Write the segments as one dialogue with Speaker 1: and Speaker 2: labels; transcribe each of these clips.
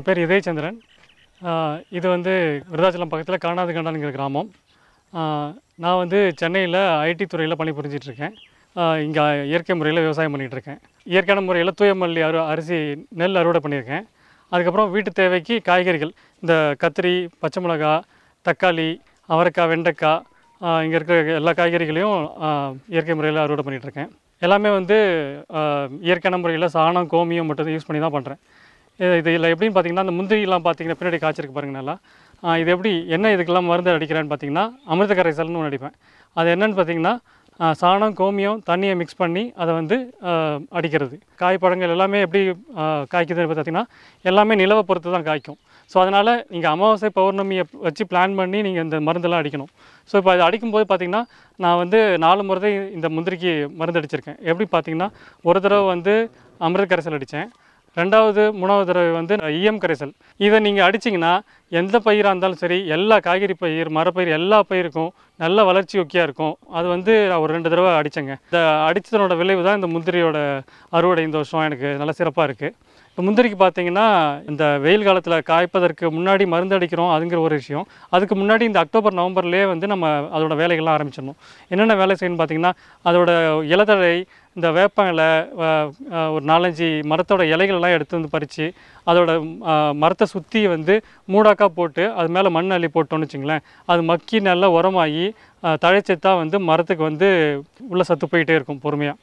Speaker 1: என்னோடய பேர் இதயச்சந்திரன் இது வந்து விருதாச்சலம் பக்கத்தில் காணாது கண்டானுங்கிற கிராமம் நான் வந்து சென்னையில் ஐடி துறையில் பணி புரிஞ்சிட்ருக்கேன் இங்கே இயற்கை முறையில் விவசாயம் பண்ணிகிட்ருக்கேன் இயற்கையான முறையில் தூயமல்லி அரு அரிசி நெல் அறுவடை பண்ணியிருக்கேன் அதுக்கப்புறம் வீட்டு தேவைக்கு காய்கறிகள் இந்த கத்திரி பச்சை மிளகா தக்காளி அவரைக்காய் வெண்டைக்காய் இங்கே இருக்கிற எல்லா காய்கறிகளையும் இயற்கை முறையில் அறுவடை பண்ணிகிட்ருக்கேன் எல்லாமே வந்து இயற்கையான முறையில் சாணம் கோமியம் மட்டும் யூஸ் பண்ணி தான் பண்ணுறேன் இது இல்லை எப்படின்னு பார்த்தீங்கன்னா அந்த முந்திரிலாம் பார்த்தீங்கன்னா பின்னாடி காய்ச்சிருக்கு பாருங்க நல்லா இது எப்படி என்ன இதுக்கெல்லாம் மருந்து அடிக்கிறேன்னு பார்த்தீங்கன்னா அமிர்த கரைசல்னு ஒன்று அடிப்பேன் அது என்னென்னு பார்த்தீங்கன்னா சாணம் கோமியம் தண்ணியை மிக்ஸ் பண்ணி அதை வந்து அடிக்கிறது காய் பழங்கள் எல்லாமே எப்படி காய்க்குதுன்னு பார்த்தீங்கன்னா எல்லாமே நிலவை பொறுத்து தான் காய்க்கும் ஸோ அதனால் நீங்கள் அமாவாசை பௌர்ணமியை வச்சு பிளான் பண்ணி நீங்கள் இந்த மருந்தெல்லாம் அடிக்கணும் ஸோ இப்போ அது அடிக்கும்போது பார்த்திங்கன்னா நான் வந்து நாலு முறை இந்த முந்திரிக்கு மருந்து அடிச்சிருக்கேன் எப்படி பார்த்திங்கன்னா ஒரு தடவை வந்து அமிர்த கரைசல் அடித்தேன் ரெண்டாவது மூணாவது தடவை வந்து ஈயம் கரைசல் இதை நீங்கள் அடிச்சிங்கன்னா எந்த பயிராக இருந்தாலும் சரி எல்லா காய்கறி பயிர் மரப்பயிர் எல்லா பயிருக்கும் நல்ல வளர்ச்சி ஒக்கியாக இருக்கும் அது வந்து நான் ஒரு ரெண்டு தடவை அடித்தேங்க இந்த அடித்ததனோட விளைவு தான் இந்த முந்திரியோட அறுவடை இந்த வருஷம் எனக்கு நல்ல சிறப்பாக இருக்குது இப்போ முந்திரிக்கு பார்த்தீங்கன்னா இந்த வெயில் காலத்தில் காய்ப்பதற்கு முன்னாடி மருந்து அடிக்கிறோம் அதுங்கிற ஒரு விஷயம் அதுக்கு முன்னாடி இந்த அக்டோபர் நவம்பர்லேயே வந்து நம்ம அதோட வேலைகள்லாம் ஆரம்பிச்சிடணும் என்னென்ன வேலை செய்யணும்னு பார்த்தீங்கன்னா அதோட இலதழை இந்த வேப்ப இலை ஒரு நாலஞ்சு மரத்தோட இலைகள்லாம் எடுத்து வந்து பறித்து அதோட மரத்தை சுற்றி வந்து மூடாக்கா போட்டு அது மேலே மண் அள்ளி போட்டோம்னு வச்சுங்களேன் அது மக்கி நல்லா உரமாகி தான் வந்து மரத்துக்கு வந்து உள்ள சத்து போயிட்டே இருக்கும் பொறுமையாக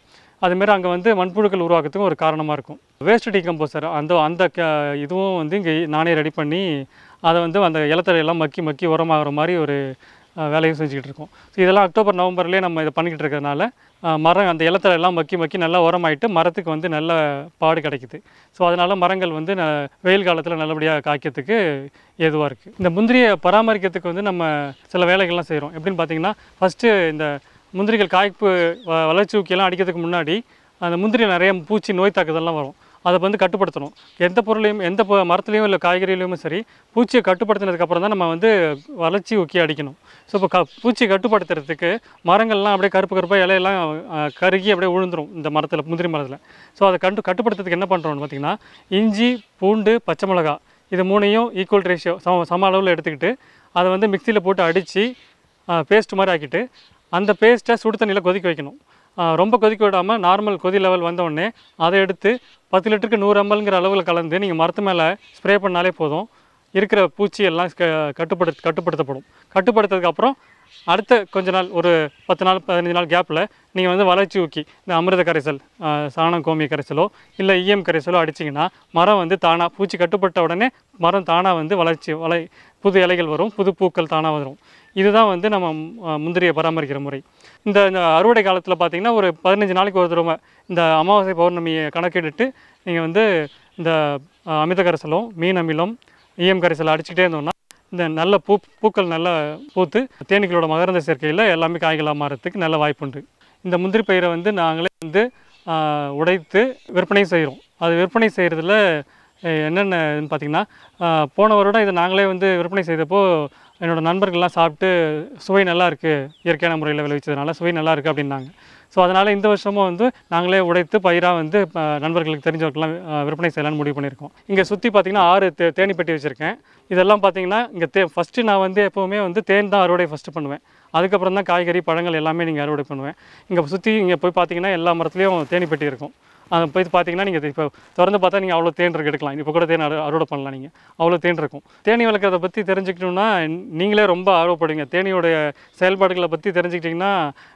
Speaker 1: அதுமாரி அங்கே வந்து மண்புழுக்கள் உருவாக்குறதுக்கும் ஒரு காரணமாக இருக்கும் வேஸ்ட் டீகம்போசர் அந்த அந்த க இதுவும் வந்து இங்கே நானே ரெடி பண்ணி அதை வந்து அந்த இலத்தலையெல்லாம் மக்கி மக்கி உரமாகிற மாதிரி ஒரு வேலையும் செஞ்சுக்கிட்டு இருக்கோம் ஸோ இதெல்லாம் அக்டோபர் நவம்பர்லேயே நம்ம இதை பண்ணிக்கிட்டு இருக்கிறதுனால மரம் அந்த இலத்தரெல்லாம் மக்கி மக்கி நல்லா உரமாயிட்டு மரத்துக்கு வந்து நல்ல பாடு கிடைக்குது ஸோ அதனால் மரங்கள் வந்து ந வெயில் காலத்தில் நல்லபடியாக காய்க்கிறதுக்கு ஏதுவாக இருக்குது இந்த முந்திரியை பராமரிக்கிறதுக்கு வந்து நம்ம சில வேலைகள்லாம் செய்கிறோம் எப்படின்னு பார்த்தீங்கன்னா ஃபஸ்ட்டு இந்த முந்திரிகள் காய்ப்பு வளர்ச்சி ஊக்கியெல்லாம் அடிக்கிறதுக்கு முன்னாடி அந்த முந்திரி நிறைய பூச்சி நோய் தாக்குதல்லாம் வரும் அதை வந்து கட்டுப்படுத்தணும் எந்த பொருளையும் எந்த மரத்துலேயும் இல்லை காய்கறிலையுமே சரி பூச்சியை கட்டுப்படுத்தினதுக்கப்புறம் தான் நம்ம வந்து வளர்ச்சி ஊக்கி அடிக்கணும் ஸோ இப்போ க பூச்சி கட்டுப்படுத்துறதுக்கு மரங்கள்லாம் அப்படியே கருப்பு கருப்பாக இலையெல்லாம் கருகி அப்படியே உழுந்துடும் இந்த மரத்தில் முந்திரி மரத்தில் ஸோ அதை கண்டு கட்டுப்படுத்துறதுக்கு என்ன பண்ணுறோம்னு பார்த்திங்கன்னா இஞ்சி பூண்டு பச்சை மிளகா இது மூணையும் ஈக்குவல் ரேஷியோ சம சம அளவில் எடுத்துக்கிட்டு அதை வந்து மிக்சியில் போட்டு அடித்து பேஸ்ட் மாதிரி ஆக்கிட்டு அந்த பேஸ்ட்டை சுடு தண்ணியில் கொதிக்க வைக்கணும் ரொம்ப கொதிக்க விடாமல் நார்மல் கொதி லெவல் வந்தவுடனே அதை எடுத்து பத்து லிட்டருக்கு நூறு எம்எல்ங்கிற அளவில் கலந்து நீங்கள் மரத்து மேலே ஸ்ப்ரே பண்ணாலே போதும் இருக்கிற பூச்சி எல்லாம் கட்டுப்படு கட்டுப்படுத்தப்படும் கட்டுப்படுத்ததுக்கப்புறம் அடுத்த கொஞ்ச நாள் ஒரு பத்து நாள் பதினஞ்சு நாள் கேப்பில் நீங்கள் வந்து வளர்ச்சி ஊக்கி இந்த அமிர்த கரைசல் சாணம் கோமிய கரைசலோ இல்லை இஎம் e கரைசலோ அடிச்சிங்கன்னா மரம் வந்து தானாக பூச்சி கட்டுப்பட்ட உடனே மரம் தானாக வந்து வளர்ச்சி வளை புது இலைகள் வரும் புது பூக்கள் தானாக வரும் இதுதான் வந்து நம்ம முந்திரியை பராமரிக்கிற முறை இந்த அறுவடை காலத்தில் பார்த்திங்கன்னா ஒரு பதினஞ்சு நாளைக்கு ஒரு தடவை இந்த அமாவாசை பௌர்ணமியை கணக்கெடுத்து நீங்கள் வந்து இந்த அமித கரைசலும் மீன் அமிலம் ஈயம் கரைசலை அடிச்சுட்டே இருந்தோம்னா இந்த நல்ல பூ பூக்கள் நல்லா பூத்து தேனீக்களோட மகரந்த சேர்க்கையில் எல்லாமே காய்களாக மாறத்துக்கு நல்ல வாய்ப்பு உண்டு இந்த முந்திரி பயிரை வந்து நாங்களே வந்து உடைத்து விற்பனை செய்கிறோம் அது விற்பனை செய்கிறதுல என்னென்னு பார்த்திங்கன்னா போன வருடம் இதை நாங்களே வந்து விற்பனை செய்தப்போ என்னோடய நண்பர்கள்லாம் சாப்பிட்டு சுவை நல்லா இருக்குது இயற்கையான முறையில் விளைவிச்சதுனால சுவை நல்லா இருக்குது அப்படின்னாங்க ஸோ அதனால் இந்த வருஷமும் வந்து நாங்களே உடைத்து பயிராக வந்து நண்பர்களுக்கு தெரிஞ்சவர்கள்லாம் விற்பனை செய்யலான்னு முடிவு பண்ணியிருக்கோம் இங்கே சுற்றி பார்த்திங்கன்னா ஆறு தே தேனி பெட்டி வச்சுருக்கேன் இதெல்லாம் பார்த்திங்கன்னா இங்கே தே ஃபஸ்ட்டு நான் வந்து எப்போவுமே வந்து தேன் தான் அறுவடை ஃபஸ்ட்டு பண்ணுவேன் அதுக்கப்புறம் தான் காய்கறி பழங்கள் எல்லாமே நீங்கள் அறுவடை பண்ணுவேன் இங்கே சுற்றி இங்கே போய் பார்த்திங்கன்னா எல்லா மரத்துலேயும் தேனி பெட்டி இருக்கும் அங்கே போய் பார்த்தீங்கன்னா நீங்கள் இப்போ திறந்து பார்த்தா நீங்கள் அவ்வளோ தேன் இருக்கு எடுக்கலாம் இப்போ கூட தேன் அறுவடை பண்ணலாம் நீங்கள் அவ்வளோ தேன் இருக்கும் தேனி வளர்க்குறதை பற்றி தெரிஞ்சுக்கணுன்னா நீங்களே ரொம்ப ஆர்வப்படுங்க தேனியோடைய செயல்பாடுகளை பற்றி தெரிஞ்சுக்கிட்டிங்கன்னா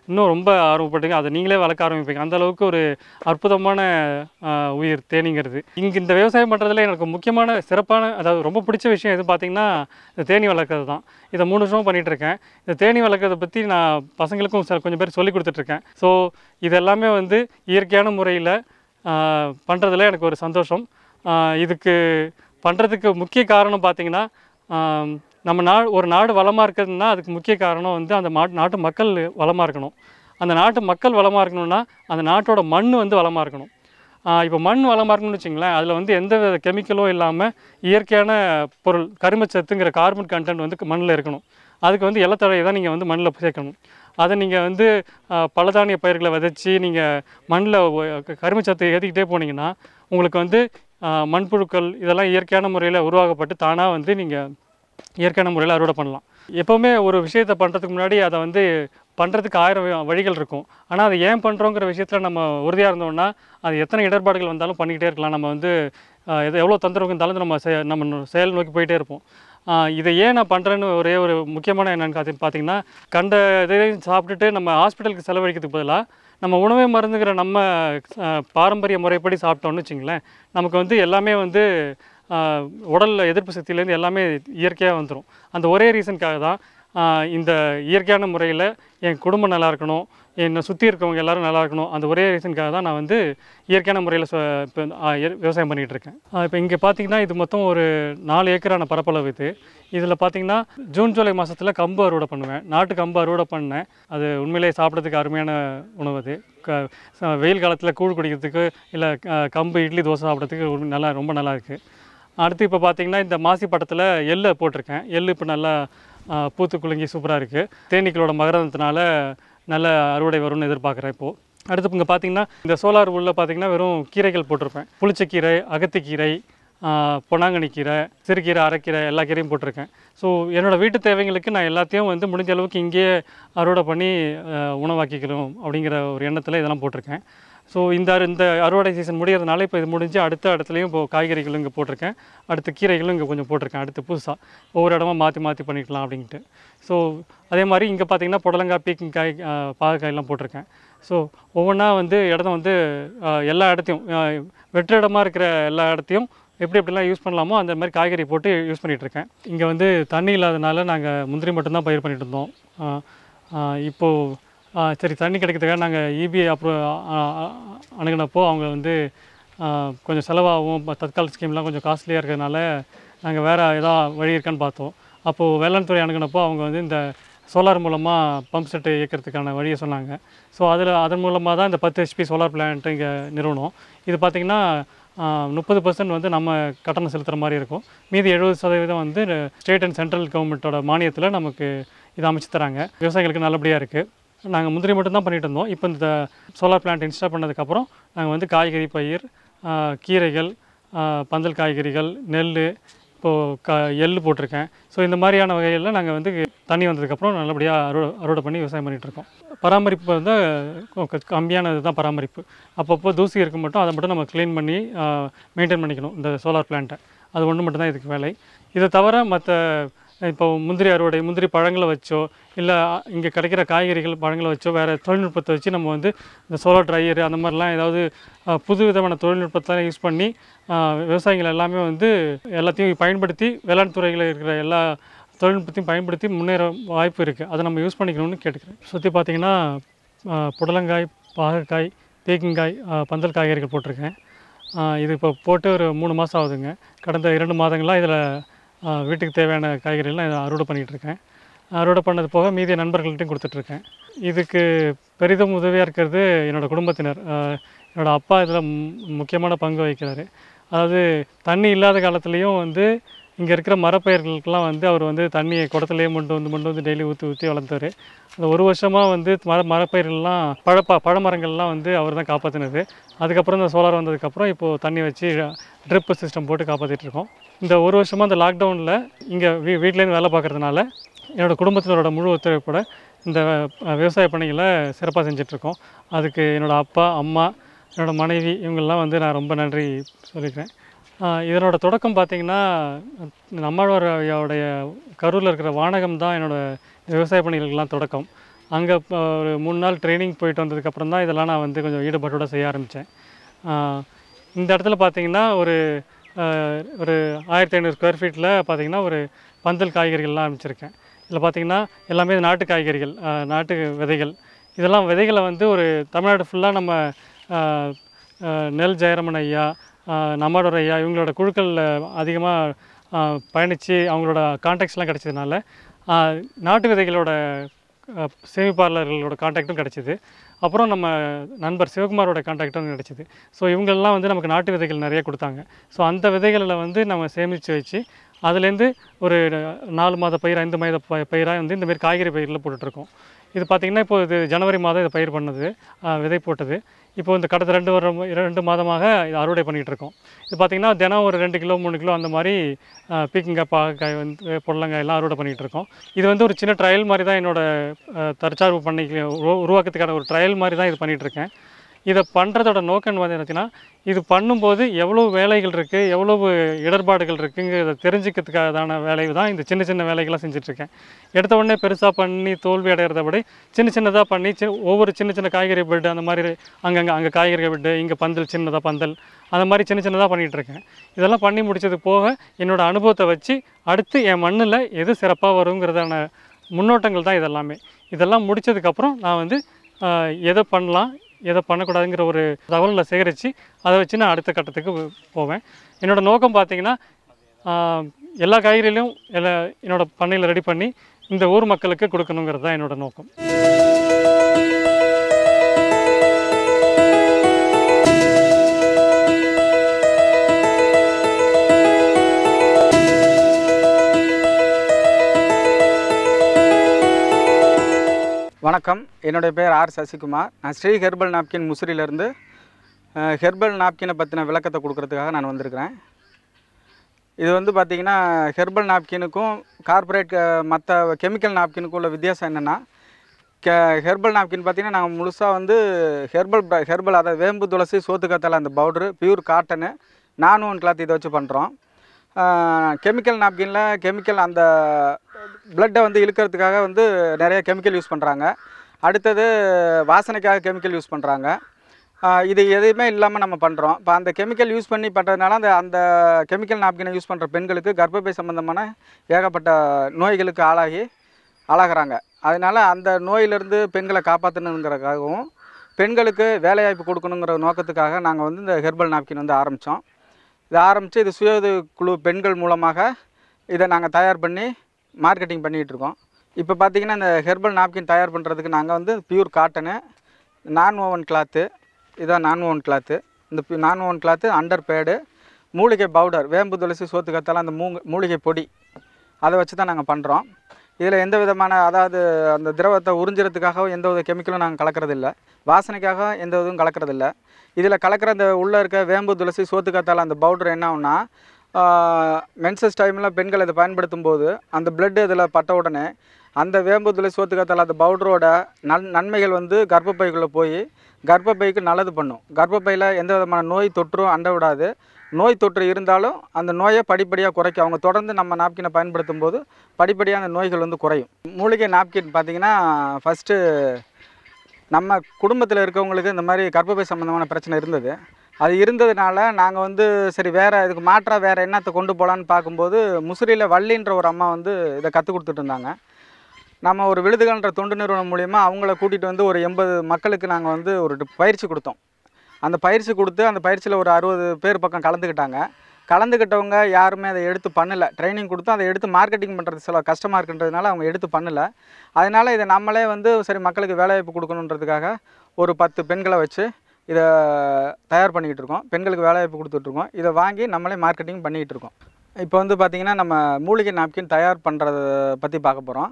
Speaker 1: இன்னும் ரொம்ப ஆர்வப்படுங்க அதை நீங்களே வளர்க்க ஆரம்பிப்பீங்க அந்தளவுக்கு ஒரு அற்புதமான உயிர் தேனிங்கிறது இங்கே இந்த விவசாயம் பண்ணுறதுல எனக்கு முக்கியமான சிறப்பான அதாவது ரொம்ப பிடிச்ச விஷயம் எது பார்த்திங்கன்னா இந்த தேனி வளர்க்குறது தான் இதை மூணு வருஷமாக பண்ணிகிட்ருக்கேன் இந்த தேனி வளர்க்குறத பற்றி நான் பசங்களுக்கும் கொஞ்சம் பேர் சொல்லி கொடுத்துட்ருக்கேன் ஸோ இதெல்லாமே வந்து இயற்கையான முறையில் பண்ணுறதுல எனக்கு ஒரு சந்தோஷம் இதுக்கு பண்ணுறதுக்கு முக்கிய காரணம் பார்த்திங்கன்னா நம்ம நா ஒரு நாடு வளமாக இருக்கிறதுனா அதுக்கு முக்கிய காரணம் வந்து அந்த மா நாட்டு மக்கள் வளமாக இருக்கணும் அந்த நாட்டு மக்கள் வளமாக இருக்கணும்னா அந்த நாட்டோட மண் வந்து வளமாக இருக்கணும் இப்போ மண் வளமாக இருக்கணும்னு வச்சிங்களேன் அதில் வந்து எந்த வித கெமிக்கலோ இல்லாமல் இயற்கையான பொருள் கருமச்சத்துங்கிற கார்பன் கண்டென்ட் வந்து மண்ணில் இருக்கணும் அதுக்கு வந்து எல்லா தடையை தான் நீங்கள் வந்து மண்ணில் சேர்க்கணும் அதை நீங்கள் வந்து பலதானிய பயிர்களை விதைச்சி நீங்கள் மண்ணில் கரும்பு சத்து ஏற்றிக்கிட்டே போனீங்கன்னா உங்களுக்கு வந்து மண்புழுக்கள் இதெல்லாம் இயற்கையான முறையில் உருவாக்கப்பட்டு தானாக வந்து நீங்கள் இயற்கையான முறையில் அறுவடை பண்ணலாம் எப்போவுமே ஒரு விஷயத்தை பண்ணுறதுக்கு முன்னாடி அதை வந்து பண்ணுறதுக்கு ஆயிரம் வழிகள் இருக்கும் ஆனால் அதை ஏன் பண்ணுறோங்கிற விஷயத்தில் நம்ம உறுதியாக இருந்தோம்னா அது எத்தனை இடர்பாடுகள் வந்தாலும் பண்ணிக்கிட்டே இருக்கலாம் நம்ம வந்து எது எவ்வளோ தந்திரம் இருந்தாலும் நம்ம நம்ம செயல் நோக்கி போயிட்டே இருப்போம் இதை ஏன் நான் பண்ணுறேன்னு ஒரே ஒரு முக்கியமான என்னென்னு பார்த்தீங்கன்னா கண்ட இதையும் சாப்பிட்டுட்டு நம்ம ஹாஸ்பிட்டலுக்கு செலவழிக்கிறதுக்கு பதிலாக நம்ம உணவை மருந்துங்கிற நம்ம பாரம்பரிய முறைப்படி சாப்பிட்டோம்னு வச்சிங்களேன் நமக்கு வந்து எல்லாமே வந்து உடலில் எதிர்ப்பு சக்தியிலேருந்து எல்லாமே இயற்கையாக வந்துடும் அந்த ஒரே ரீசனுக்காக தான் இந்த இயற்கையான முறையில் என் குடும்பம் நல்லா இருக்கணும் என்னை சுற்றி இருக்கவங்க எல்லோரும் நல்லா இருக்கணும் அந்த ஒரே ரீசனுக்காக தான் நான் வந்து இயற்கையான முறையில் இப்போ விவசாயம் பண்ணிகிட்டு இருக்கேன் இப்போ இங்கே பார்த்திங்கன்னா இது மொத்தம் ஒரு நாலு ஏக்கரான பரப்பளவு இது இதில் பார்த்திங்கன்னா ஜூன் ஜூலை மாதத்தில் கம்பு அறுவடை பண்ணுவேன் நாட்டு கம்பு அறுவடை பண்ணேன் அது உண்மையிலே சாப்பிட்றதுக்கு அருமையான உணவு அது க வெயில் காலத்தில் கூழ் குடிக்கிறதுக்கு இல்லை கம்பு இட்லி தோசை சாப்பிட்றதுக்கு நல்லா ரொம்ப நல்லா இருக்குது அடுத்து இப்போ பார்த்திங்கன்னா இந்த மாசி படத்தில் எள்ளை போட்டிருக்கேன் எள் இப்போ நல்லா பூத்து குலுங்கி சூப்பராக இருக்குது தேனீக்களோட மகரந்தத்தினால நல்ல அறுவடை வரும்னு எதிர்பார்க்குறேன் இப்போது அடுத்து இங்கே பார்த்தீங்கன்னா இந்த சோலார் உள்ள பார்த்தீங்கன்னா வெறும் கீரைகள் போட்டிருப்பேன் புளிச்சக்கீரை அகத்திக்கீரை பொன்னாங்கண்ணி கீரை சிறுகீரை அரைக்கீரை எல்லா கீரையும் போட்டிருக்கேன் ஸோ என்னோடய வீட்டு தேவைங்களுக்கு நான் எல்லாத்தையும் வந்து முடிஞ்ச அளவுக்கு இங்கேயே அறுவடை பண்ணி உணவாக்கிக்கணும் அப்படிங்கிற ஒரு எண்ணத்தில் இதெல்லாம் போட்டிருக்கேன் ஸோ இந்த இந்த அறுவடை சீசன் முடிகிறதுனால இப்போ இது முடிஞ்சு அடுத்த இடத்துலையும் இப்போ காய்கறிகளும் இங்கே போட்டிருக்கேன் அடுத்த கீரைகளும் இங்கே கொஞ்சம் போட்டிருக்கேன் அடுத்து புதுசாக ஒவ்வொரு இடமா மாற்றி மாற்றி பண்ணிக்கலாம் அப்படின்ட்டு ஸோ அதே மாதிரி இங்கே பார்த்தீங்கன்னா புடலங்காய் பீக்கிங் காய் பாகக்காயெல்லாம் போட்டிருக்கேன் ஸோ ஒவ்வொன்றா வந்து இடம் வந்து எல்லா இடத்தையும் வெற்ற இடமா இருக்கிற எல்லா இடத்தையும் எப்படி எப்படிலாம் யூஸ் பண்ணலாமோ அந்த மாதிரி காய்கறி போட்டு யூஸ் பண்ணிகிட்ருக்கேன் இங்கே வந்து தண்ணி இல்லாதனால நாங்கள் முந்திரி மட்டும்தான் பயிர் பண்ணிகிட்டு இருந்தோம் இப்போது சரி தண்ணி கிடைக்கிறதுக்காக நாங்கள் இபி e அப்ரூவ் அணுகினப்போ அவங்க வந்து கொஞ்சம் செலவாகவும் தற்கால ஸ்கீம்லாம் கொஞ்சம் காஸ்ட்லியாக இருக்கிறதுனால நாங்கள் வேறு ஏதாவது வழி இருக்கான்னு பார்த்தோம் அப்போது வேளாண் துறை அணுகினப்போ அவங்க வந்து இந்த சோலார் மூலமாக பம்ப் செட்டு இயக்கிறதுக்கான வழியை சொன்னாங்க ஸோ அதில் அதன் மூலமாக தான் இந்த பத்து ஹெச்பி சோலார் பிளான்ட்டு இங்கே நிறுவனம் இது பார்த்திங்கன்னா முப்பது பர்சன்ட் வந்து நம்ம கட்டணம் செலுத்துகிற மாதிரி இருக்கும் மீதி எழுபது சதவீதம் வந்து ஸ்டேட் அண்ட் சென்ட்ரல் கவர்மெண்ட்டோட மானியத்தில் நமக்கு இது அமைச்சு தராங்க விவசாயிகளுக்கு நல்லபடியாக இருக்குது நாங்கள் முந்திரி மட்டும்தான் பண்ணிகிட்டு இருந்தோம் இப்போ இந்த சோலார் பிளான்ட் இன்ஸ்டால் பண்ணதுக்கப்புறம் நாங்கள் வந்து காய்கறி பயிர் கீரைகள் பந்தல் காய்கறிகள் நெல் இப்போது க எள் போட்டிருக்கேன் ஸோ இந்த மாதிரியான வகையில் நாங்கள் வந்து தண்ணி வந்ததுக்கப்புறம் நல்லபடியாக அறுவடை அறுவடை பண்ணி விவசாயம் பண்ணிகிட்ருக்கோம் பராமரிப்பு வந்து கம்மியான இதுதான் பராமரிப்பு அப்பப்போ தூசி இருக்க மட்டும் அதை மட்டும் நம்ம க்ளீன் பண்ணி மெயின்டைன் பண்ணிக்கணும் இந்த சோலார் பிளான்ட்டை அது ஒன்று மட்டும்தான் இதுக்கு வேலை இதை தவிர மற்ற இப்போ முந்திரி அறுவடை முந்திரி பழங்களை வச்சோ இல்லை இங்கே கிடைக்கிற காய்கறிகள் பழங்களை வச்சோ வேறு தொழில்நுட்பத்தை வச்சு நம்ம வந்து இந்த சோலோ ட்ரையர் அந்த மாதிரிலாம் ஏதாவது புது விதமான தொழில்நுட்பத்தை யூஸ் பண்ணி விவசாயிகள் எல்லாமே வந்து எல்லாத்தையும் பயன்படுத்தி வேளாண் துறைகளில் இருக்கிற எல்லா தொழில்நுட்பத்தையும் பயன்படுத்தி முன்னேற வாய்ப்பு இருக்குது அதை நம்ம யூஸ் பண்ணிக்கணும்னு கேட்டுக்கிறேன் சுற்றி பார்த்திங்கன்னா புடலங்காய் பாகக்காய் தேக்கிங்காய் பந்தல் காய்கறிகள் போட்டிருக்கேன் இது இப்போ போட்டு ஒரு மூணு மாதம் ஆகுதுங்க கடந்த இரண்டு மாதங்களாக இதில் வீட்டுக்கு தேவையான காய்கறிகள்லாம் இதை அறுவடை பண்ணிகிட்ருக்கேன் அறுவடை பண்ணது போக மீதிய நண்பர்கள்ட்டையும் கொடுத்துட்ருக்கேன் இதுக்கு பெரிதும் உதவியாக இருக்கிறது என்னோடய குடும்பத்தினர் என்னோடய அப்பா இதில் முக்கியமான பங்கு வகிக்கிறார் அதாவது தண்ணி இல்லாத காலத்துலேயும் வந்து இங்கே இருக்கிற மரப்பயிர்களுக்கெல்லாம் வந்து அவர் வந்து தண்ணியை குடத்துலேயே மண்டு வந்து மண்டு வந்து டெய்லி ஊற்றி ஊற்றி வளர்ந்தார் அந்த ஒரு வருஷமாக வந்து மர மரப்பயிர்கள்லாம் பழப்பா பழமரங்கள்லாம் வந்து அவர் தான் காப்பாற்றினது அதுக்கப்புறம் இந்த சோலார் வந்ததுக்கப்புறம் இப்போது தண்ணி வச்சு ட்ரிப்பு சிஸ்டம் போட்டு காப்பாற்றிட்டுருக்கோம் இந்த ஒரு வருஷமாக இந்த லாக்டவுனில் இங்கே வீ வீட்டிலேருந்து வேலை பார்க்குறதுனால என்னோடய குடும்பத்தினரோட முழு ஒத்துழைப்போட இந்த விவசாய பணிகளை சிறப்பாக செஞ்சிட்ருக்கோம் அதுக்கு என்னோடய அப்பா அம்மா என்னோடய மனைவி இவங்கெல்லாம் வந்து நான் ரொம்ப நன்றி சொல்லிக்கிறேன் இதனோட தொடக்கம் பார்த்திங்கன்னா நம்மளோடைய கரூரில் இருக்கிற வானகம் தான் என்னோடய விவசாய பணிகளுக்கெல்லாம் தொடக்கம் அங்கே ஒரு மூணு நாள் ட்ரைனிங் போயிட்டு வந்ததுக்கப்புறம் தான் இதெல்லாம் நான் வந்து கொஞ்சம் ஈடுபாட்டோடு செய்ய ஆரம்பித்தேன் இந்த இடத்துல பார்த்திங்கன்னா ஒரு ஒரு ஆயிரத்தி ஐநூறு ஸ்கொயர் ஃபீட்டில் பார்த்திங்கன்னா ஒரு பந்தல் காய்கறிகள்லாம் ஆரம்பிச்சிருக்கேன் இதில் பார்த்திங்கன்னா எல்லாமே நாட்டு காய்கறிகள் நாட்டு விதைகள் இதெல்லாம் விதைகளை வந்து ஒரு தமிழ்நாடு ஃபுல்லாக நம்ம நெல் ஜெயரமன் ஐயா நம்மளோட ஐயா இவங்களோட குழுக்களில் அதிகமாக பயணித்து அவங்களோட கான்டாக்ட்ஸ்லாம் கிடச்சதுனால நாட்டு விதைகளோட சேமிப்பாளர்களோட காண்டாக்டும் கிடச்சிது அப்புறம் நம்ம நண்பர் சிவகுமாரோட காண்டாக்டும் கிடச்சிது ஸோ இவங்கெல்லாம் வந்து நமக்கு நாட்டு விதைகள் நிறைய கொடுத்தாங்க ஸோ அந்த விதைகளில் வந்து நம்ம சேமித்து வச்சு அதுலேருந்து ஒரு நாலு மாத பயிர் ஐந்து மாத ப பயிராக வந்து இந்தமாரி காய்கறி பயிரில் போட்டுட்ருக்கோம் இது பார்த்திங்கன்னா இப்போ இது ஜனவரி மாதம் இதை பயிர் பண்ணது விதை போட்டது இப்போ இந்த கடந்த ரெண்டு வருடம் ரெண்டு மாதமாக இது அறுவடை பண்ணிகிட்டு இருக்கோம் இது பார்த்திங்கன்னா தினம் ஒரு ரெண்டு கிலோ மூணு கிலோ அந்த மாதிரி பீக்கிங்காய் பாகக்காய் வந்து பொடலங்காய் எல்லாம் அறுவடை பண்ணிகிட்டு இருக்கோம் இது வந்து ஒரு சின்ன ட்ரையல் மாதிரி தான் என்னோடய தற்சார்பு பண்ணி உருவாக்கத்துக்கான ஒரு ட்ரையல் மாதிரி தான் இது பண்ணிகிட்ருக்கேன் இதை பண்ணுறதோட நோக்கம் வந்து என்னச்சுன்னா இது பண்ணும்போது எவ்வளோ வேலைகள் இருக்குது எவ்வளோ இடர்பாடுகள் இருக்குங்கிறத தெரிஞ்சுக்கிறதுக்கான வேலை தான் இந்த சின்ன சின்ன வேலைகள்லாம் செஞ்சிட்ருக்கேன் எடுத்த உடனே பெருசாக பண்ணி தோல்வி அடைகிறத விட சின்ன சின்னதாக பண்ணி சி ஒவ்வொரு சின்ன சின்ன காய்கறி பெட்டு அந்த மாதிரி அங்கங்கே அங்கே காய்கறி பெட்டு இங்கே பந்தல் சின்னதாக பந்தல் அந்த மாதிரி சின்ன சின்னதாக பண்ணிகிட்ருக்கேன் இதெல்லாம் பண்ணி முடித்தது போக என்னோடய அனுபவத்தை வச்சு அடுத்து என் மண்ணில் எது சிறப்பாக வருங்கிறதான முன்னோட்டங்கள் தான் இதெல்லாமே இதெல்லாம் முடித்ததுக்கப்புறம் நான் வந்து எதை பண்ணலாம் எதை பண்ணக்கூடாதுங்கிற ஒரு தகவலில் சேகரித்து அதை வச்சு நான் அடுத்த கட்டத்துக்கு போவேன் என்னோடய நோக்கம் பார்த்திங்கன்னா எல்லா காய்கறிகளையும் எல்லா என்னோடய பண்ணையில் ரெடி பண்ணி இந்த ஊர் மக்களுக்கு கொடுக்கணுங்கிறது தான் என்னோடய நோக்கம்
Speaker 2: வணக்கம் என்னுடைய பேர் ஆர் சசிகுமார் நான் ஸ்ரீ ஹெர்பல் நாப்கின் முசிறியிலேருந்து ஹெர்பல் நாப்கினை பற்றின விளக்கத்தை கொடுக்குறதுக்காக நான் வந்திருக்கிறேன் இது வந்து பார்த்திங்கன்னா ஹெர்பல் நாப்கினுக்கும் கார்பரேட் மற்ற கெமிக்கல் நாப்கினுக்கும் உள்ள வித்தியாசம் என்னென்னா கெ ஹெர்பல் நாப்கின் பார்த்திங்கன்னா நாங்கள் முழுசாக வந்து ஹெர்பல் ஹெர்பல் அதாவது வேம்பு துளசி சோத்துக்கத்தலை அந்த powder pure cotton non woven cloth இதை வச்சு பண்ணுறோம் கெமிக்கல் நாப்கினில் கெமிக்கல் அந்த பிளட்டை வந்து இழுக்கிறதுக்காக வந்து நிறைய கெமிக்கல் யூஸ் பண்ணுறாங்க அடுத்தது வாசனைக்காக கெமிக்கல் யூஸ் பண்ணுறாங்க இது எதுவுமே இல்லாமல் நம்ம பண்ணுறோம் இப்போ அந்த கெமிக்கல் யூஸ் பண்ணி பண்ணுறதுனால அந்த அந்த கெமிக்கல் நாப்கினை யூஸ் பண்ணுற பெண்களுக்கு கர்ப்பப்பை சம்மந்தமான ஏகப்பட்ட நோய்களுக்கு ஆளாகி ஆளாகிறாங்க அதனால் அந்த நோயிலிருந்து பெண்களை காப்பாற்றணுங்கிறதுக்காகவும் பெண்களுக்கு வேலைவாய்ப்பு கொடுக்கணுங்கிற நோக்கத்துக்காக நாங்கள் வந்து இந்த ஹெர்பல் நாப்கின் வந்து ஆரம்பித்தோம் இதை ஆரம்பித்து இது சுய குழு பெண்கள் மூலமாக இதை நாங்கள் தயார் பண்ணி மார்க்கெட்டிங் பண்ணிகிட்ருக்கோம் இப்போ பார்த்திங்கன்னா இந்த ஹெர்பல் நாப்கின் தயார் பண்ணுறதுக்கு நாங்கள் வந்து pure cotton non woven cloth இதான் நான் ஓவன் கிளாத்து இந்த non woven cloth under pad மூலிகை பவுடர் வேம்பு துளசி சோத்து கத்தால அந்த மூங்க மூலிகை பொடி அதை வச்சு தான் நாங்கள் பண்ணுறோம் இதில் எந்த விதமான அதாவது அந்த திரவத்தை உறிஞ்சுறதுக்காக எந்த வித கெமிக்கலும் நாங்கள் கலக்கிறதில்ல வாசனைக்காக எந்த விதமும் கலக்கிறதில்ல இதில் கலக்கிற அந்த உள்ளே இருக்க வேம்பு துளசி சோத்துக்கத்தால் அந்த பவுடர் என்ன ஆகுனா மென்சஸ் டைமில் பெண்கள் அதை பயன்படுத்தும் போது அந்த பிளட்டு இதில் பட்ட உடனே அந்த வேம்புத்தில் சோத்துக்கத்தால் அந்த பவுடரோட நன் நன்மைகள் வந்து கர்ப்பப்பைக்குள்ளே போய் கர்ப்பப்பைக்கு நல்லது பண்ணும் கர்ப்பப்பையில் எந்த விதமான நோய் தொற்றும் அண்ட விடாது நோய் தொற்று இருந்தாலும் அந்த நோயை படிப்படியாக குறைக்கும் அவங்க தொடர்ந்து நம்ம நாப்கினை பயன்படுத்தும் போது படிப்படியாக அந்த நோய்கள் வந்து குறையும் மூலிகை நாப்கின் பார்த்திங்கன்னா ஃபஸ்ட்டு நம்ம குடும்பத்தில் இருக்கவங்களுக்கு இந்த மாதிரி கர்ப்பப்பை சம்மந்தமான பிரச்சனை இருந்தது அது இருந்ததுனால நாங்கள் வந்து சரி வேறு இதுக்கு மாற்றாக வேறு என்னத்தை கொண்டு போகலான்னு பார்க்கும்போது முசிறியில் வள்ளின்ற ஒரு அம்மா வந்து இதை கற்றுக் கொடுத்துட்டு இருந்தாங்க நம்ம ஒரு விழுதுகள்ன்ற தொண்டு நிறுவனம் மூலிமா அவங்கள கூட்டிகிட்டு வந்து ஒரு எண்பது மக்களுக்கு நாங்கள் வந்து ஒரு பயிற்சி கொடுத்தோம் அந்த பயிற்சி கொடுத்து அந்த பயிற்சியில் ஒரு அறுபது பேர் பக்கம் கலந்துக்கிட்டாங்க கலந்துக்கிட்டவங்க யாருமே அதை எடுத்து பண்ணலை ட்ரைனிங் கொடுத்து அதை எடுத்து மார்க்கெட்டிங் பண்ணுறது சில கஷ்டமாக இருக்குன்றதுனால அவங்க எடுத்து பண்ணலை அதனால் இதை நம்மளே வந்து சரி மக்களுக்கு வேலைவாய்ப்பு கொடுக்கணுன்றதுக்காக ஒரு பத்து பெண்களை வச்சு இதை தயார் பண்ணிக்கிட்டு இருக்கோம் பெண்களுக்கு வேலைவாய்ப்பு கொடுத்துட்ருக்கோம் இதை வாங்கி நம்மளே மார்க்கெட்டிங் பண்ணிக்கிட்டு இருக்கோம் இப்போ வந்து பார்த்திங்கன்னா நம்ம மூலிகை நாப்கின் தயார் பண்ணுறத பற்றி பார்க்க போகிறோம்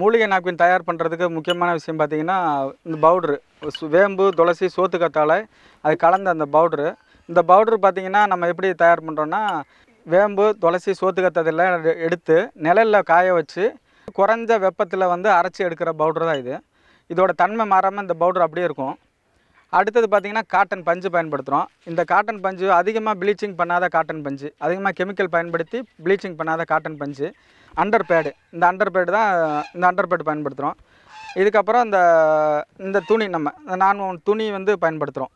Speaker 2: மூலிகை நாப்கின் தயார் பண்ணுறதுக்கு முக்கியமான விஷயம் பார்த்திங்கன்னா இந்த பவுட்ரு வேம்பு துளசி சோத்து கத்தாழை அது கலந்த அந்த பவுட்ரு இந்த பவுட்ரு பார்த்திங்கன்னா நம்ம எப்படி தயார் பண்ணுறோன்னா வேம்பு துளசி சோத்து கத்ததெல்லாம் எடுத்து நிழலில் காய வச்சு குறைஞ்ச வெப்பத்தில் வந்து அரைச்சி எடுக்கிற பவுட்ரு தான் இது இதோட தன்மை மாறாமல் இந்த பவுட்ரு அப்படியே இருக்கும் அடுத்தது பார்த்திங்கன்னா காட்டன் பஞ்சு பயன்படுத்துகிறோம் இந்த காட்டன் பஞ்சு அதிகமாக ப்ளீச்சிங் பண்ணாத காட்டன் பஞ்சு அதிகமாக கெமிக்கல் பயன்படுத்தி ப்ளீச்சிங் பண்ணாத காட்டன் பஞ்சு அண்டர் பேடு இந்த அண்டர் பேடு தான் இந்த அண்டர் பேடு பயன்படுத்துகிறோம் இதுக்கப்புறம் இந்த இந்த துணி நம்ம இந்த நான் துணி வந்து பயன்படுத்துகிறோம்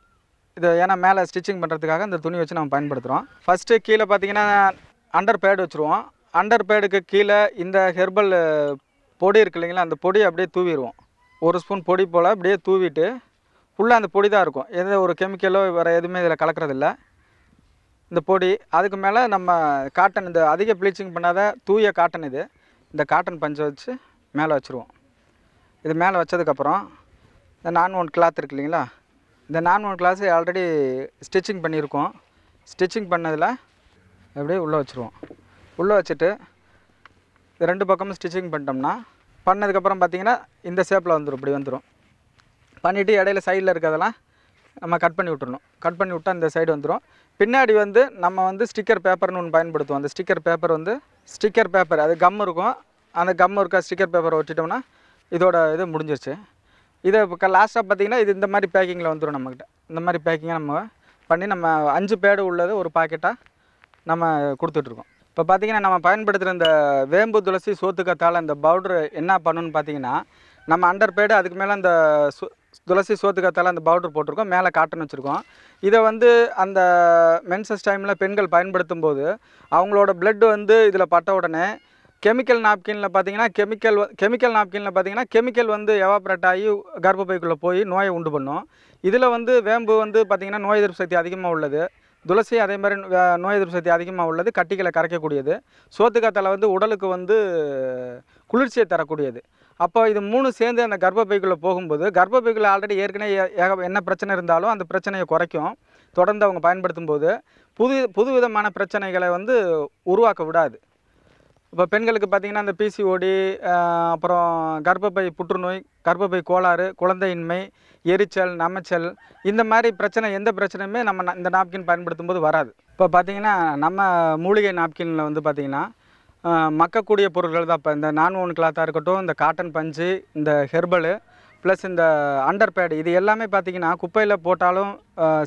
Speaker 2: இது ஏன்னா மேலே ஸ்டிச்சிங் பண்ணுறதுக்காக இந்த துணி வச்சு நம்ம பயன்படுத்துகிறோம் ஃபஸ்ட்டு கீழே பார்த்திங்கன்னா அண்டர் பேடு வச்சுருவோம் அண்டர் பேடுக்கு கீழே இந்த ஹெர்பல் பொடி இருக்கு இல்லைங்களா அந்த பொடி அப்படியே தூவிடுவோம் ஒரு ஸ்பூன் பொடி போல் அப்படியே தூவிட்டு ஃபுல்லாக அந்த பொடி தான் இருக்கும் எந்த ஒரு கெமிக்கலோ வேறு எதுவுமே இதில் கலக்கிறதில்ல இந்த பொடி அதுக்கு மேலே நம்ம காட்டன் இந்த அதிக ப்ளீச்சிங் பண்ணாத தூய காட்டன் இது இந்த காட்டன் பஞ்சை வச்சு மேலே வச்சுருவோம் இது மேலே வச்சதுக்கப்புறம் இந்த நான் ஒன் கிளாத் இருக்கு இல்லைங்களா இந்த non woven cloth already stitching பண்ணியிருக்கோம் ஸ்டிச்சிங் பண்ணதில் அப்படியே உள்ளே வச்சுருவோம் உள்ளே வச்சுட்டு ரெண்டு பக்கமும் ஸ்டிச்சிங் பண்ணிட்டோம்னா பண்ணதுக்கப்புறம் பார்த்திங்கன்னா இந்த ஷேப்பில் வந்துடும் இப்படி வந்துடும் பண்ணிவிட்டு இடையில சைடில் இருக்கிறதெல்லாம் நம்ம கட் பண்ணி விட்டுருணும் கட் பண்ணி விட்டால் இந்த சைடு வந்துடும் பின்னாடி வந்து நம்ம வந்து ஸ்டிக்கர் பேப்பர்னு ஒன்று பயன்படுத்துவோம் அந்த ஸ்டிக்கர் பேப்பர் வந்து ஸ்டிக்கர் பேப்பர் அது கம் இருக்கும் அந்த கம் இருக்க ஸ்டிக்கர் பேப்பரை ஒட்டிட்டோம்னா இதோட இது முடிஞ்சிருச்சு இதை இப்போ லாஸ்ட்டாக பார்த்தீங்கன்னா இது இந்த மாதிரி பேக்கிங்கில் வந்துடும் நம்மக்கிட்ட இந்த மாதிரி பேக்கிங்கை நம்ம பண்ணி நம்ம அஞ்சு பேடு உள்ளது ஒரு பாக்கெட்டாக நம்ம கொடுத்துட்ருக்கோம் இப்போ பார்த்தீங்கன்னா நம்ம பயன்படுத்துகிற இந்த வேம்பு துளசி சோத்துக்கத்தால் இந்த பவுட்ரு என்ன பண்ணணுன்னு பார்த்தீங்கன்னா நம்ம அண்டர் பேடு அதுக்கு மேலே அந்த துளசி சோத்துக்கத்தால் அந்த பவுடர் போட்டிருக்கோம் மேலே காட்டன் வச்சுருக்கோம் இதை வந்து அந்த மென்சஸ் டைமில் பெண்கள் பயன்படுத்தும் போது அவங்களோட பிளட்டு வந்து இதில் பட்ட உடனே கெமிக்கல் நாப்கினில் பார்த்தீங்கன்னா கெமிக்கல் கெமிக்கல் நாப்கினில் பார்த்தீங்கன்னா கெமிக்கல் வந்து எவாப்ரேட் ஆகி கர்ப்பப்பைக்குள்ளே போய் நோயை உண்டு பண்ணும் இதில் வந்து வேம்பு வந்து பார்த்திங்கன்னா நோய் எதிர்ப்பு சக்தி அதிகமாக உள்ளது துளசி அதே மாதிரி நோய் எதிர்ப்பு சக்தி அதிகமாக உள்ளது கட்டிகளை கரைக்கக்கூடியது சோத்துக்காத்தலை வந்து உடலுக்கு வந்து குளிர்ச்சியை தரக்கூடியது அப்போ இது மூணு சேர்ந்து அந்த கர்ப்பப்பைக்குள்ளே போகும்போது கர்ப்பப்பைக்குள்ளே ஆல்ரெடி ஏற்கனவே என்ன பிரச்சனை இருந்தாலும் அந்த பிரச்சனையை குறைக்கும் தொடர்ந்து அவங்க பயன்படுத்தும் போது புது புது விதமான பிரச்சனைகளை வந்து உருவாக்க விடாது இப்போ பெண்களுக்கு பார்த்திங்கன்னா அந்த பிசிஓடி அப்புறம் கர்ப்பப்பை புற்றுநோய் கர்ப்பப்பை கோளாறு குழந்தையின்மை எரிச்சல் நமைச்சல் இந்த மாதிரி பிரச்சனை எந்த பிரச்சனையுமே நம்ம இந்த நாப்கின் பயன்படுத்தும் போது வராது இப்போ பார்த்திங்கன்னா நம்ம மூலிகை நாப்கினில் வந்து பார்த்திங்கன்னா மக்கக்கூடிய பொருட்கள் தான் இப்போ இந்த நான் ஒன் கிளாத்தாக இருக்கட்டும் இந்த காட்டன் பஞ்சு இந்த ஹெர்பலு ப்ளஸ் இந்த அண்டர் பேடு இது எல்லாமே பார்த்திங்கன்னா குப்பையில் போட்டாலும்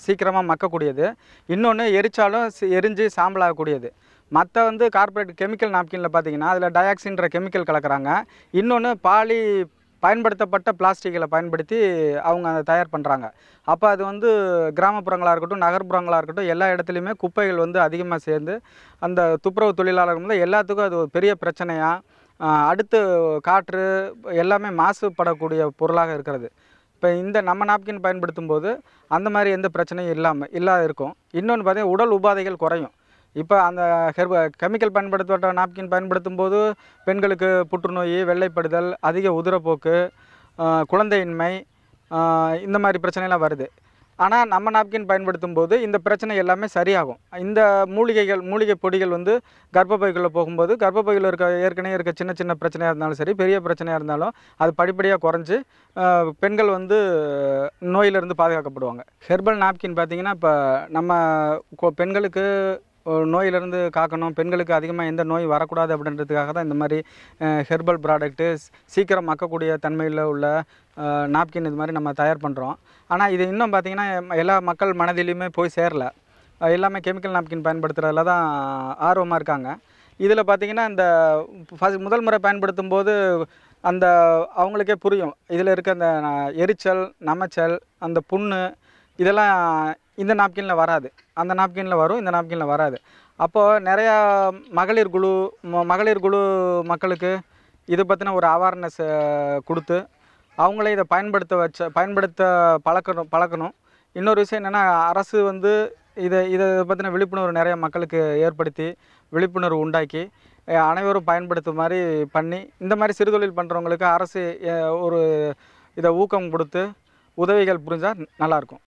Speaker 2: சீக்கிரமாக மக்கக்கூடியது இன்னொன்று எரித்தாலும் எரிஞ்சு சாம்பலாகக்கூடியது மற்ற வந்து கார்பரேட் கெமிக்கல் நாப்கினில் பார்த்தீங்கன்னா அதில் டயாக்சின்ற கெமிக்கல் கலக்கிறாங்க இன்னொன்று பாலி பயன்படுத்தப்பட்ட பிளாஸ்டிக்களை பயன்படுத்தி அவங்க அதை தயார் பண்ணுறாங்க அப்போ அது வந்து கிராமப்புறங்களாக இருக்கட்டும் நகர்ப்புறங்களாக இருக்கட்டும் எல்லா இடத்துலையுமே குப்பைகள் வந்து அதிகமாக சேர்ந்து அந்த துப்புரவு தொழிலாளர்கள் எல்லாத்துக்கும் அது ஒரு பெரிய பிரச்சனையாக அடுத்து காற்று எல்லாமே மாசுபடக்கூடிய பொருளாக இருக்கிறது இப்போ இந்த நம்ம நாப்கின் பயன்படுத்தும் போது அந்த மாதிரி எந்த பிரச்சனையும் இல்லாமல் இல்லாத இருக்கும் இன்னொன்று பார்த்திங்கன்னா உடல் உபாதைகள் குறையும் இப்போ அந்த ஹெர்ப கெமிக்கல் பயன்படுத்தப்பட்ட நாப்கின் பயன்படுத்தும் போது பெண்களுக்கு புற்றுநோய் வெள்ளைப்படுதல் அதிக உதிரப்போக்கு குழந்தையின்மை இந்த மாதிரி பிரச்சனைலாம் வருது ஆனால் நம்ம நாப்கின் பயன்படுத்தும் போது இந்த பிரச்சனை எல்லாமே சரியாகும் இந்த மூலிகைகள் மூலிகை பொடிகள் வந்து கர்ப்பப்பைக்குள்ளே போகும்போது கர்ப்பப்பைகளில் இருக்க ஏற்கனவே இருக்க சின்ன சின்ன பிரச்சனையாக இருந்தாலும் சரி பெரிய பிரச்சனையாக இருந்தாலும் அது படிப்படியாக குறைஞ்சி பெண்கள் வந்து நோயிலிருந்து பாதுகாக்கப்படுவாங்க ஹெர்பல் நாப்கின் பார்த்திங்கன்னா இப்போ நம்ம பெண்களுக்கு நோயிலிருந்து காக்கணும் பெண்களுக்கு அதிகமாக எந்த நோய் வரக்கூடாது அப்படின்றதுக்காக தான் இந்த மாதிரி ஹெர்பல் ப்ராடக்ட்டு சீக்கிரம் மக்கக்கூடிய தன்மையில் உள்ள நாப்கின் இது மாதிரி நம்ம தயார் பண்ணுறோம் ஆனால் இது இன்னும் பார்த்திங்கன்னா எல்லா மக்கள் மனதிலையுமே போய் சேரல எல்லாமே கெமிக்கல் நாப்கின் பயன்படுத்துகிறதுல தான் ஆர்வமாக இருக்காங்க இதில் பார்த்திங்கன்னா இந்த ஃபஸ்ட் முதல் முறை பயன்படுத்தும் போது அந்த அவங்களுக்கே புரியும் இதில் இருக்க அந்த எரிச்சல் நமைச்சல் அந்த புண்ணு இதெல்லாம் இந்த நாப்கினில் வராது அந்த நாப்கினில் வரும் இந்த நாப்கினில் வராது அப்போது நிறையா மகளிர் குழு மகளிர் குழு மக்களுக்கு இதை பற்றின ஒரு அவேர்னஸ் கொடுத்து அவங்களே இதை பயன்படுத்த வச்ச பயன்படுத்த பழக்கணும் பழக்கணும் இன்னொரு விஷயம் என்னென்னா அரசு வந்து இதை இதை பற்றின விழிப்புணர்வு நிறைய மக்களுக்கு ஏற்படுத்தி விழிப்புணர்வு உண்டாக்கி அனைவரும் பயன்படுத்துற மாதிரி பண்ணி இந்த மாதிரி சிறுதொழில் பண்ணுறவங்களுக்கு அரசு ஒரு இதை ஊக்கம் கொடுத்து உதவிகள் புரிஞ்சால் நல்லாயிருக்கும்